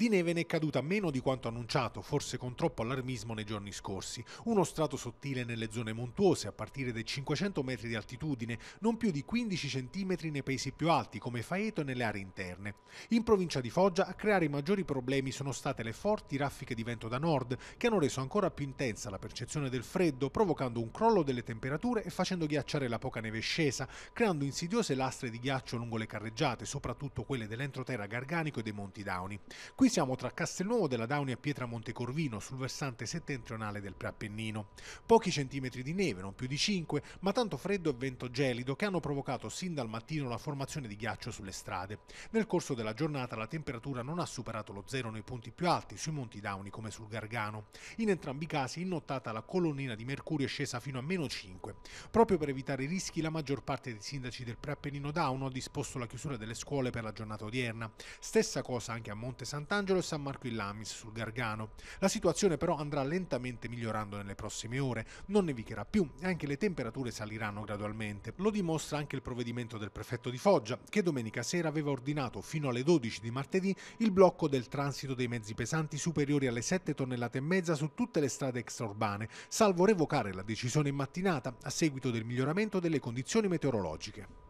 Di neve ne è caduta meno di quanto annunciato, forse con troppo allarmismo nei giorni scorsi. Uno strato sottile nelle zone montuose, a partire dai 500 metri di altitudine, non più di 15 cm nei paesi più alti, come Faeto e nelle aree interne. In provincia di Foggia, a creare i maggiori problemi sono state le forti raffiche di vento da nord, che hanno reso ancora più intensa la percezione del freddo, provocando un crollo delle temperature e facendo ghiacciare la poca neve scesa, creando insidiose lastre di ghiaccio lungo le carreggiate, soprattutto quelle dell'entroterra garganico e dei Monti Downi. Qui siamo tra Castelnuovo della Daunia e Pietra Montecorvino, sul versante settentrionale del Preappennino. Pochi centimetri di neve, non più di 5, ma tanto freddo e vento gelido che hanno provocato sin dal mattino la formazione di ghiaccio sulle strade. Nel corso della giornata la temperatura non ha superato lo zero nei punti più alti, sui monti Dauni come sul Gargano. In entrambi i casi, in nottata, la colonnina di mercurio è scesa fino a meno 5. Proprio per evitare i rischi, la maggior parte dei sindaci del Preappennino Dauno ha disposto la chiusura delle scuole per la giornata odierna. Stessa cosa anche a Monte Sant'Angelo Sant'Angelo e San Marco in Lamis sul Gargano. La situazione però andrà lentamente migliorando nelle prossime ore, non nevicherà più e anche le temperature saliranno gradualmente. Lo dimostra anche il provvedimento del prefetto di Foggia, che domenica sera aveva ordinato fino alle 12 di martedì il blocco del transito dei mezzi pesanti superiori alle 7 tonnellate e mezza su tutte le strade extraurbane, salvo revocare la decisione in mattinata a seguito del miglioramento delle condizioni meteorologiche.